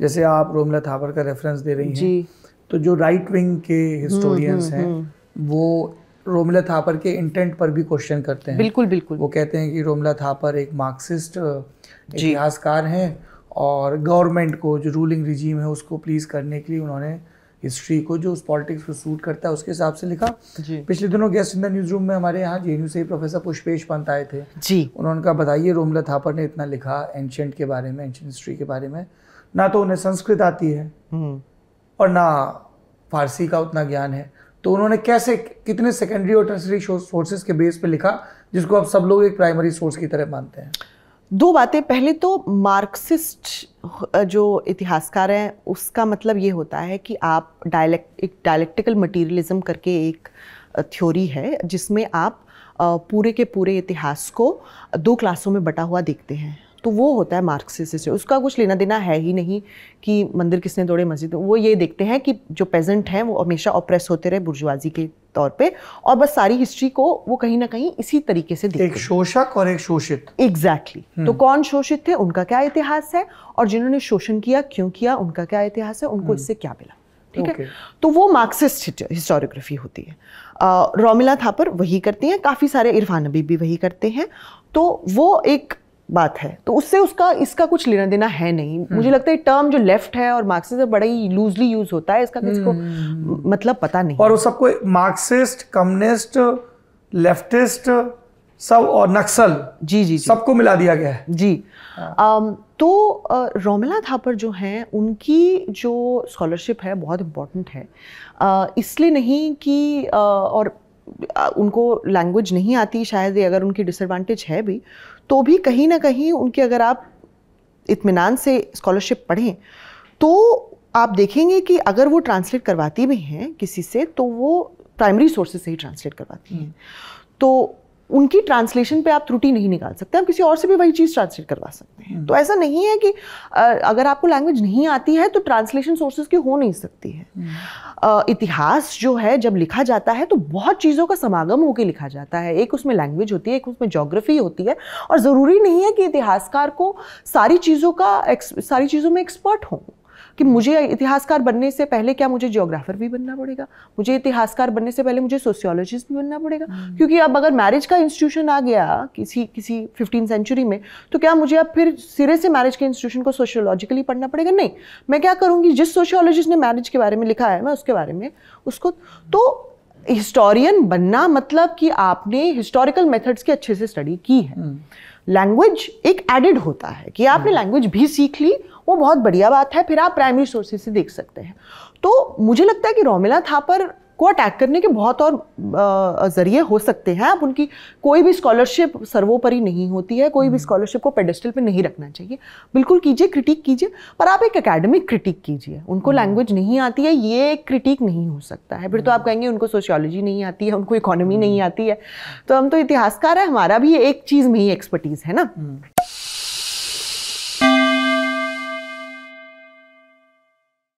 जैसे आप रोमला थापर का रेफरेंस दे रही हैं तो जो राइट विंग के हिस्टोरियंस हम्म, हम्म, हम्म, हैं वो रोमला थापर के इंटेंट पर भी क्वेश्चन करते हैं बिल्कुल बिल्कुल वो कहते हैं कि रोमला थापर एक मार्क्सिस्ट इतिहासकार हैं और गवर्नमेंट को जो रूलिंग रिजीम है उसको प्लीज करने के लिए उन्होंने हिस्ट्री को जो उस पॉलिटिक्स को सूट करता है उसके हिसाब से लिखा पिछले दिनों guest in the newsroom में हमारे यहाँ जे से प्रोफेसर पुष्पेश पंत आए थे जी उन्होंने कहा बताइए रोमला थापर ने इतना लिखा एंशंट के बारे में एंशंट हिस्ट्री के बारे में ना तो उन्हें संस्कृत आती है हम्म। और ना फारसी का उतना ज्ञान है तो उन्होंने कैसे कितने सेकेंडरी और टर्सरी सोर्सेज के बेस पे लिखा जिसको अब सब लोग एक प्राइमरी सोर्स की तरह मानते हैं दो बातें पहले तो मार्क्सिस्ट जो इतिहासकार हैं उसका मतलब ये होता है कि आप डायलेक्ट एक डायलेक्टिकल मटीरियलिज्म करके एक थ्योरी है जिसमें आप पूरे के पूरे इतिहास को दो क्लासों में बटा हुआ देखते हैं तो वो होता है मार्क्सिस्ट से उसका कुछ लेना देना है ही नहीं कि मंदिर किसने तोड़े मस्जिद वो ये देखते हैं कि जो पेजेंट हैं वो हमेशा ऑप्रेस होते रहे बुर्जुआजी के तौर पे और बस सारी हिस्ट्री को वो कहीं ना कहीं इसी तरीके से देखते एक शोषक और एक शोषित एग्जैक्टली exactly. हम्म। तो कौन शोषित थे उनका क्या इतिहास है और जिन्होंने शोषण किया क्यों किया उनका क्या इतिहास है उनको हम्म। इससे क्या मिला ठीक है okay. तो वो मार्क्सिस्ट हिस्टोरियोग्राफी होती है रोमिला थापर वही करती हैं काफ़ी सारे इरफान नबी भी वही करते हैं तो वो एक बात है तो उससे उसका इसका कुछ लेना देना है नहीं हम्म। मुझे लगता है टर्म जो लेफ्ट है और मार्क्सिस्ट बड़ा ही लूजली यूज होता है इसका किसी को हम्म। मतलब पता नहीं और वो सबको मार्क्सिस्ट कम्युनिस्ट लेफ्टिस्ट सब और नक्सल जी जी, जी सबको मिला दिया गया है जी आ, हाँ। तो रोमिला थापर जो हैं उनकी जो स्कॉलरशिप है बहुत इम्पोर्टेंट है इसलिए नहीं कि और उनको लैंग्वेज नहीं आती शायद ये अगर उनकी डिसएडवांटेज है भी तो भी कहीं ना कहीं उनकी अगर आप इतमान से स्कॉलरशिप पढ़ें तो आप देखेंगे कि अगर वो ट्रांसलेट करवाती भी हैं किसी से तो वो प्राइमरी सोर्सेज से ही ट्रांसलेट करवाती हैं हम्म। तो उनकी ट्रांसलेशन पे आप त्रुटि नहीं निकाल सकते आप किसी और से भी वही चीज़ ट्रांसलेट करवा सकते हैं हम्म। तो ऐसा नहीं है कि अगर आपको लैंग्वेज नहीं आती है तो ट्रांसलेशन सोर्सेज की हो नहीं सकती है हम्म। इतिहास जो है जब लिखा जाता है तो बहुत चीज़ों का समागम होकर लिखा जाता है एक उसमें लैंग्वेज होती है एक उसमें जोग्राफी होती है और ज़रूरी नहीं है कि इतिहासकार को सारी चीज़ों का सारी चीज़ों में एक्सपर्ट हों कि मुझे इतिहासकार बनने से पहले क्या मुझे जियोग्राफर भी बनना पड़ेगा मुझे इतिहासकार बनने से पहले मुझे सोशियोलॉजिस्ट भी बनना पड़ेगा हम्म। क्योंकि अब अगर मैरिज का इंस्टीट्यूशन आ गया किसी किसी फिफ्टीन सेंचुरी में तो क्या मुझे अब फिर सिरे से मैरिज के इंस्टीट्यूशन को सोशियोलॉजिकली पढ़ना पड़ेगा नहीं मैं क्या करूँगी जिस सोशियोलॉजिस्ट ने मैरिज के बारे में लिखा है मैं उसके बारे में उसको तो हिस्टोरियन बनना मतलब कि आपने हिस्टोरिकल मेथड्स की अच्छे से स्टडी की है लैंग्वेज हम्म। एक एडिड होता है कि आपने लैंग्वेज हम्म। भी सीख ली वो बहुत बढ़िया बात है फिर आप प्राइमरी सोर्सेज से देख सकते हैं तो मुझे लगता है कि रोमिला थापर को अटैक करने के बहुत और ज़रिए हो सकते हैं आप उनकी कोई भी स्कॉलरशिप सर्वोपरि नहीं होती है कोई भी स्कॉलरशिप हम्म। को पेडेस्टल पे नहीं रखना चाहिए बिल्कुल कीजिए क्रिटिक कीजिए पर आप एक एकेडमिक क्रिटिक कीजिए उनको लैंग्वेज हम्म। नहीं आती है ये क्रिटिक नहीं हो सकता है फिर तो आप हम्म। कहेंगे उनको सोशियोलॉजी नहीं आती है उनको इकोनॉमी नहीं आती है तो हम तो इतिहासकार है हमारा भी एक चीज़ में ही एक्सपर्टीज़ है ना